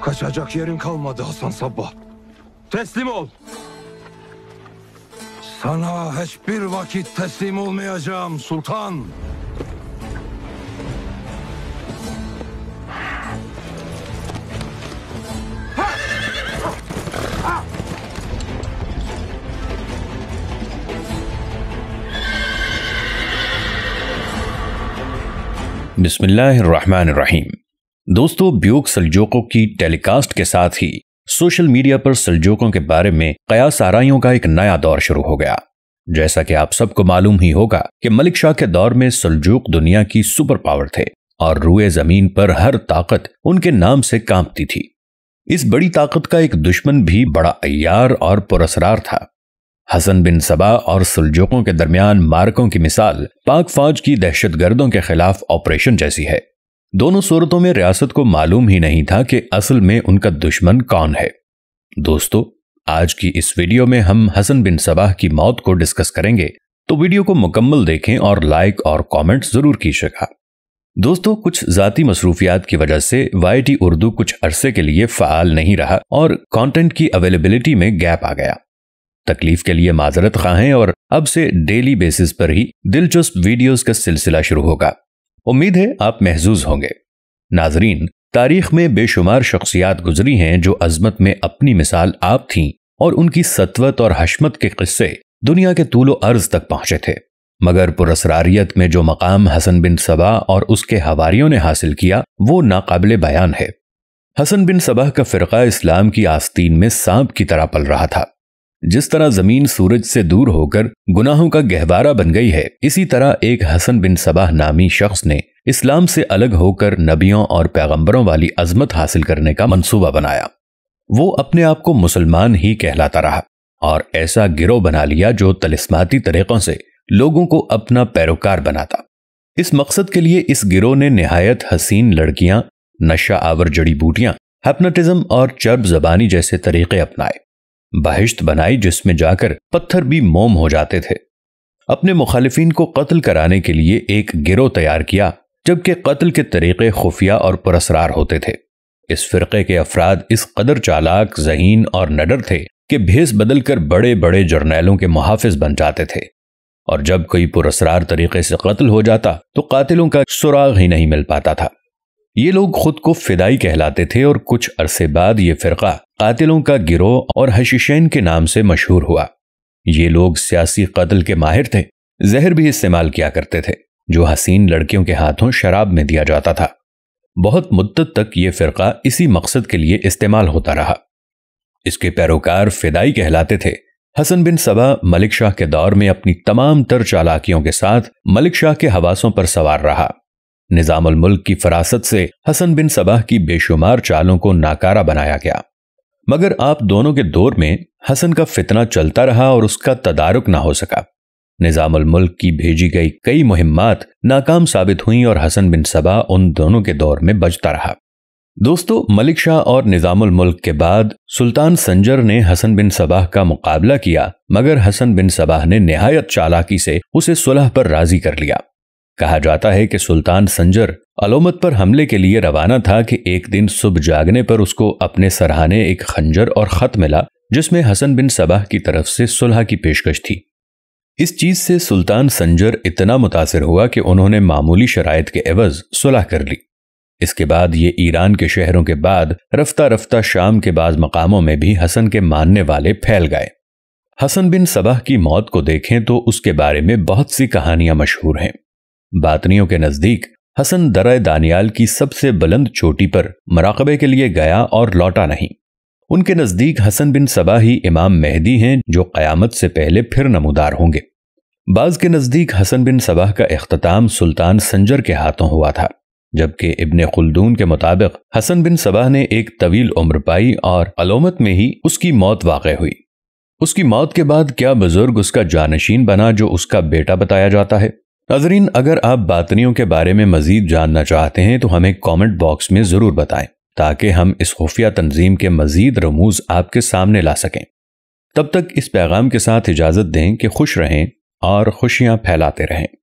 Kaçacak yerin kalmadı Hasan Sabbah. Teslim ol. Sana hiçbir vakit teslim olmayacağım sultan. Bismillahirrahmanirrahim. दोस्तों ब्योग सलजोकों की telecast के साथ ही social media पर सलजोकों के बारे में कयास आराइयों का एक नया दौर शुरू हो गया जैसा कि आप सबको मालूम ही होगा कि मलिक शाह के दौर में सलजोक दुनिया की सुपर पावर थे और रुए जमीन पर हर ताकत उनके नाम से कांपती थी इस बड़ी ताकत का एक दुश्मन भी बड़ा अयार और पुरसरार था हसन बिन सबा और सुलजोकों के दरमियान मारकों की मिसाल पाक फौज की दहशतगर्दों के खिलाफ ऑपरेशन जैसी है दोनों सूरतों में रियासत को मालूम ही नहीं था कि असल में उनका दुश्मन कौन है दोस्तों आज की इस वीडियो में हम हसन बिन सबाह की मौत को डिस्कस करेंगे तो वीडियो को मुकम्मल देखें और लाइक और कमेंट जरूर कीजिएगा दोस्तों कुछ जाती मसरूफियात की वजह से वाई उर्दू कुछ अरसे के लिए फ़ाल नहीं रहा और कॉन्टेंट की अवेलेबिलिटी में गैप आ गया तकलीफ के लिए माजरत खाएं हैं और अब से डेली बेसिस पर ही दिलचस्प वीडियोस का सिलसिला शुरू होगा उम्मीद है आप महजूज होंगे नाजरीन तारीख में बेशुमार शख्सियात गुजरी हैं जो अजमत में अपनी मिसाल आप थीं और उनकी सतवत और हशमत के किस्से दुनिया के तूलो अर्ज तक पहुंचे थे मगर पुरसरारियत में जो मकाम हसन बिन सबा और उसके हवारियों ने हासिल किया वो नाकबिल बयान है हसन बिन सबा का फ़िरका इस्लाम की आस्तीन में सांप की तरह पल रहा था जिस तरह जमीन सूरज से दूर होकर गुनाहों का गहवारा बन गई है इसी तरह एक हसन बिन सबाह नामी शख्स ने इस्लाम से अलग होकर नबियों और पैगंबरों वाली अजमत हासिल करने का मंसूबा बनाया वो अपने आप को मुसलमान ही कहलाता रहा और ऐसा गिरोह बना लिया जो तलिस्माती तरीक़ों से लोगों को अपना पैरोकार बनाता इस मकसद के लिए इस गिरोह ने नहायत हसीन लड़कियां नशा आवर जड़ी बूटियां हेपनाटिज्म और चर्ब जबानी जैसे तरीके अपनाए बहिश्त बनाई जिसमें जाकर पत्थर भी मोम हो जाते थे अपने मुखालिफिन को कत्ल कराने के लिए एक गिरोह तैयार किया जबकि कत्ल के तरीके खुफिया और पुरसरार होते थे इस फिरके के अफराद इस कदर चालाक जहीन और नडर थे कि भेस बदल कर बड़े बड़े जर्नैलों के मुहाफिज बन जाते थे और जब कोई पुरसरार तरीके से कत्ल हो जाता तो कातिलों का सुराग ही नहीं मिल पाता था ये लोग खुद को फिदाई कहलाते थे और कुछ अरसे बाद ये फ़िरका कातिलों का गिरोह और हशीशैन के नाम से मशहूर हुआ ये लोग सियासी कत्ल के माहिर थे जहर भी इस्तेमाल किया करते थे जो हसीन लड़कियों के हाथों शराब में दिया जाता था बहुत मुद्दत तक ये फ़िरका इसी मकसद के लिए इस्तेमाल होता रहा इसके पैरोकार फिदाई कहलाते थे हसन बिन सबा मलिक शाह के दौर में अपनी तमाम तर चालाकियों के साथ मलिक शाह के हवासों पर सवार रहा निजामुल मुल्क की फरासत से हसन बिन सबाह की बेशुमार चालों को नाकारा बनाया गया मगर आप दोनों के दौर में हसन का फितना चलता रहा और उसका तदारुक ना हो सका निजामुल मुल्क की भेजी गई कई मुहिमात नाकाम साबित हुई और हसन बिन सबा उन दोनों के दौर में बचता रहा दोस्तों मलिक शाह और निजामुल मुल्क के बाद सुल्तान संजर ने हसन बिन सबाह का मुकाबला किया मगर हसन बिन सबाह ने नहायत चालाकी से उसे सुलह पर राजी कर लिया कहा जाता है कि सुल्तान संजर अलोमत पर हमले के लिए रवाना था कि एक दिन सुबह जागने पर उसको अपने सराहाने एक खंजर और खत मिला जिसमें हसन बिन सबाह की तरफ से सुलह की पेशकश थी इस चीज से सुल्तान संजर इतना मुतासर हुआ कि उन्होंने मामूली शरायत के एवज सुलह कर ली इसके बाद ये ईरान के शहरों के बाद रफ्ता रफ्ता शाम के बाद मकामों में भी हसन के मानने वाले फैल गए हसन बिन सबाह की मौत को देखें तो उसके बारे में बहुत सी कहानियां मशहूर हैं बातनियों के नज़दीक हसन दर दानियाल की सबसे बुलंद चोटी पर मराकबे के लिए गया और लौटा नहीं उनके नज़दीक हसन बिन सबा ही इमाम मेहदी हैं जो क़यामत से पहले फिर नमोदार होंगे बाज़ के नज़दीक हसन बिन सबाह का अख्ताम सुल्तान संजर के हाथों हुआ था जबकि इबन खुलदून के मुताबिक हसन बिन सबाह ने एक तवील उम्र पाई और अलोमत में ही उसकी मौत वाक़ हुई उसकी मौत के बाद क्या बुजुर्ग उसका जानशीन बना जो उसका बेटा बताया जाता है नाजरीन अगर आप बातनियों के बारे में मजीद जानना चाहते हैं तो हमें कॉमेंट बॉक्स में ज़रूर बताएं ताकि हम इस खुफिया तंजीम के मजीद रमूज आपके सामने ला सकें तब तक इस पैगाम के साथ इजाज़त दें कि खुश रहें और खुशियाँ फैलाते रहें